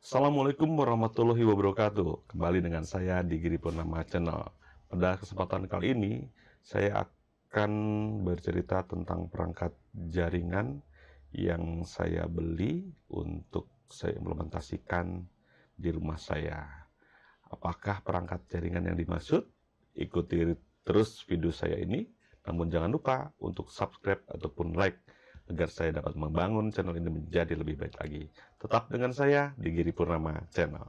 Assalamualaikum warahmatullahi wabarakatuh. Kembali dengan saya di Giri Purnama Channel. Pada kesempatan kali ini, saya akan bercerita tentang perangkat jaringan yang saya beli untuk saya implementasikan di rumah saya. Apakah perangkat jaringan yang dimaksud? Ikuti terus video saya ini. Namun jangan lupa untuk subscribe ataupun like agar saya dapat membangun channel ini menjadi lebih baik lagi. Tetap dengan saya di Giri Purnama Channel.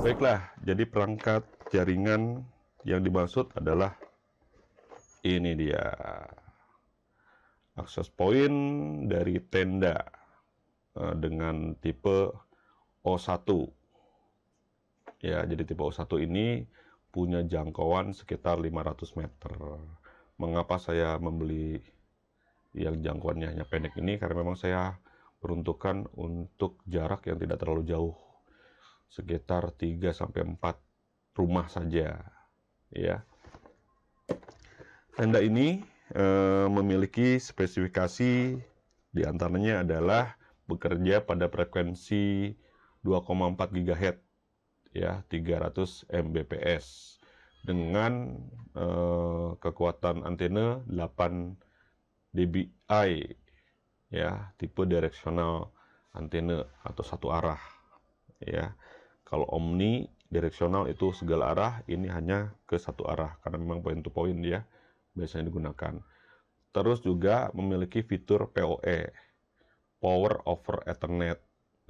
Baiklah, jadi perangkat jaringan yang dimaksud adalah ini dia. Akses point dari tenda eh, dengan tipe O1 Ya, jadi tipe o 1 ini punya jangkauan sekitar 500 meter. Mengapa saya membeli yang jangkauannya hanya pendek ini? Karena memang saya peruntukan untuk jarak yang tidak terlalu jauh. Sekitar 3 4 rumah saja, ya. Tenda ini e, memiliki spesifikasi diantaranya adalah bekerja pada frekuensi 2,4 GHz ya 300 Mbps dengan eh, kekuatan antena 8 dBi ya tipe direksional antena atau satu arah ya kalau omni direksional itu segala arah ini hanya ke satu arah karena memang point to point ya biasanya digunakan terus juga memiliki fitur PoE power over ethernet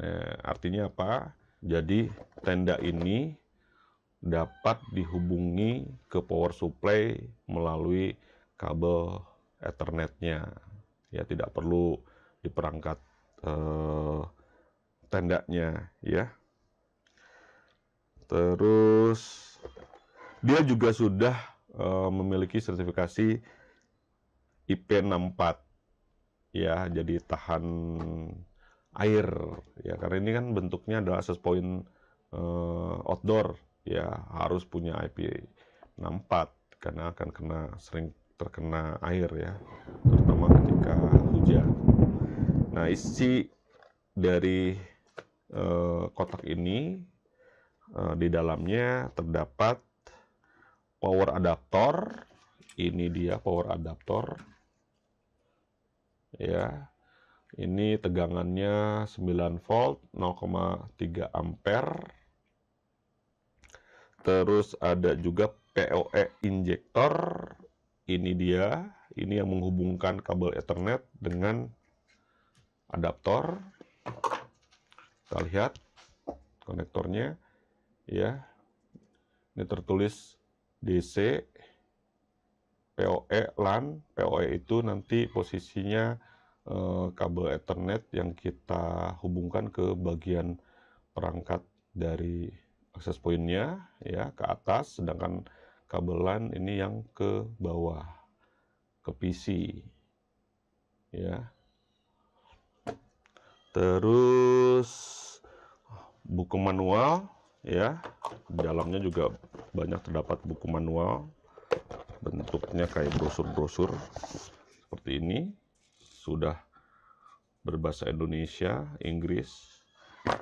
nah, artinya apa jadi tenda ini dapat dihubungi ke power supply melalui kabel ethernetnya. Ya tidak perlu diperangkat eh, tendanya ya. Terus dia juga sudah eh, memiliki sertifikasi IP64 ya jadi tahan air ya karena ini kan bentuknya adalah access point uh, outdoor ya harus punya IP64 karena akan kena sering terkena air ya terutama ketika hujan. Nah isi dari uh, kotak ini uh, di dalamnya terdapat power adaptor ini dia power adaptor ya ini tegangannya 9 volt 0,3 ampere. Terus ada juga POE injector, Ini dia, ini yang menghubungkan kabel Ethernet dengan adaptor. Kita lihat konektornya ya. Ini tertulis DC POE LAN. POE itu nanti posisinya Eh, kabel Ethernet yang kita hubungkan ke bagian perangkat dari akses pointnya ya ke atas sedangkan kabel LAN ini yang ke bawah ke PC ya terus buku manual ya di dalamnya juga banyak terdapat buku manual bentuknya kayak brosur-brosur seperti ini sudah berbahasa Indonesia, Inggris.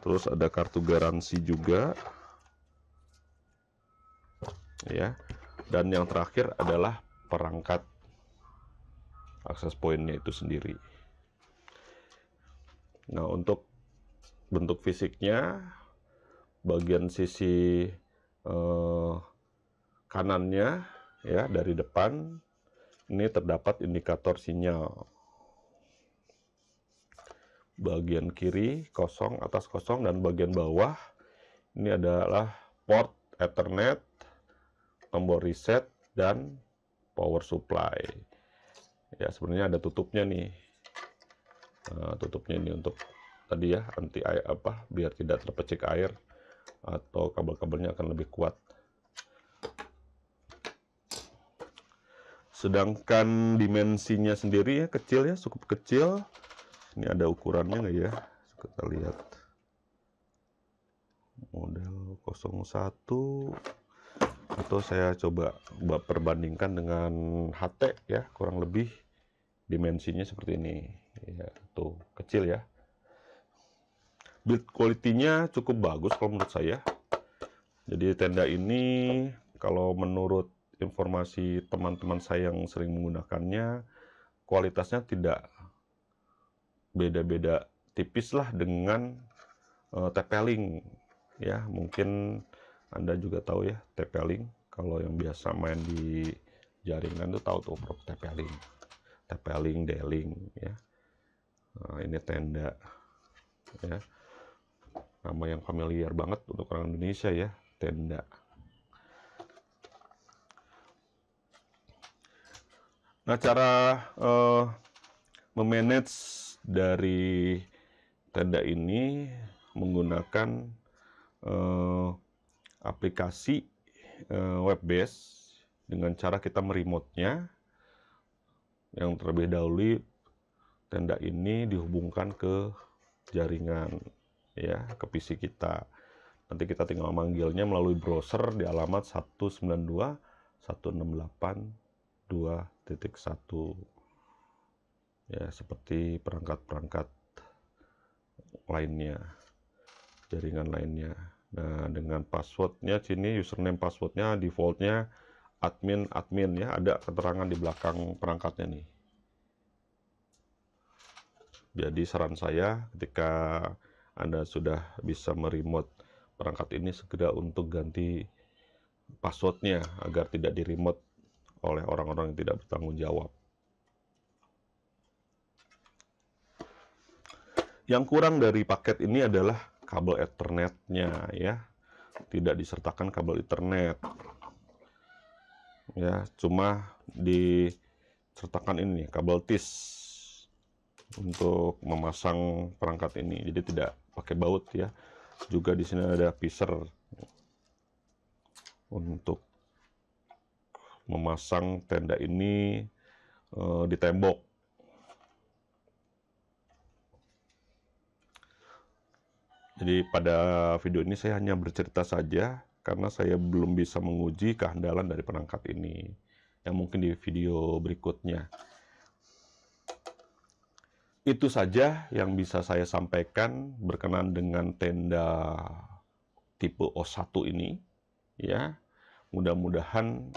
Terus ada kartu garansi juga. Ya. Dan yang terakhir adalah perangkat akses poinnya itu sendiri. Nah, untuk bentuk fisiknya bagian sisi eh, kanannya ya dari depan ini terdapat indikator sinyal bagian kiri kosong atas kosong dan bagian bawah ini adalah port Ethernet tombol reset dan power supply ya sebenarnya ada tutupnya nih nah, tutupnya ini untuk tadi ya anti air apa biar tidak terpecik air atau kabel-kabelnya akan lebih kuat sedangkan dimensinya sendiri ya kecil ya cukup kecil ini ada ukurannya nggak ya kita lihat model 01 atau saya coba perbandingkan dengan HT ya kurang lebih dimensinya seperti ini ya tuh kecil ya build quality-nya cukup bagus kalau menurut saya jadi tenda ini kalau menurut informasi teman-teman saya yang sering menggunakannya kualitasnya tidak beda-beda tipis lah dengan uh, tepeling ya mungkin anda juga tahu ya tepeling kalau yang biasa main di jaringan tuh tahu tuh produk tepeling tepeling deling ya nah, ini tenda ya nama yang familiar banget untuk orang Indonesia ya tenda nah cara uh, memanage dari tenda ini menggunakan uh, aplikasi uh, eh, web-based dengan cara kita meremote yang terlebih dahulu tenda ini dihubungkan ke jaringan ya ke PC kita nanti kita tinggal manggilnya melalui browser di alamat 192.168.2.1 ya seperti perangkat-perangkat lainnya jaringan lainnya nah dengan passwordnya sini username passwordnya defaultnya admin admin ya ada keterangan di belakang perangkatnya nih jadi saran saya ketika anda sudah bisa meremote perangkat ini segera untuk ganti passwordnya agar tidak di remote oleh orang-orang yang tidak bertanggung jawab Yang kurang dari paket ini adalah kabel Ethernetnya ya. Tidak disertakan kabel Ethernet. Ya, cuma disertakan ini kabel TIS untuk memasang perangkat ini. Jadi tidak pakai baut ya. Juga di sini ada pisser untuk memasang tenda ini e, di tembok Jadi pada video ini saya hanya bercerita saja karena saya belum bisa menguji kehandalan dari perangkat ini yang mungkin di video berikutnya. Itu saja yang bisa saya sampaikan berkenan dengan tenda tipe O1 ini ya. Mudah-mudahan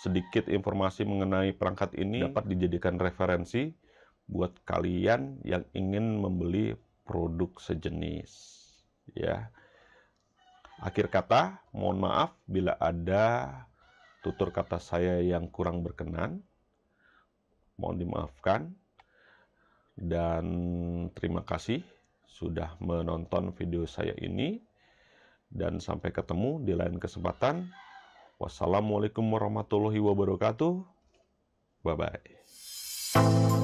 sedikit informasi mengenai perangkat ini dapat dijadikan referensi buat kalian yang ingin membeli produk sejenis ya. Akhir kata, mohon maaf bila ada tutur kata saya yang kurang berkenan. Mohon dimaafkan. Dan terima kasih sudah menonton video saya ini. Dan sampai ketemu di lain kesempatan. Wassalamualaikum warahmatullahi wabarakatuh. Bye-bye.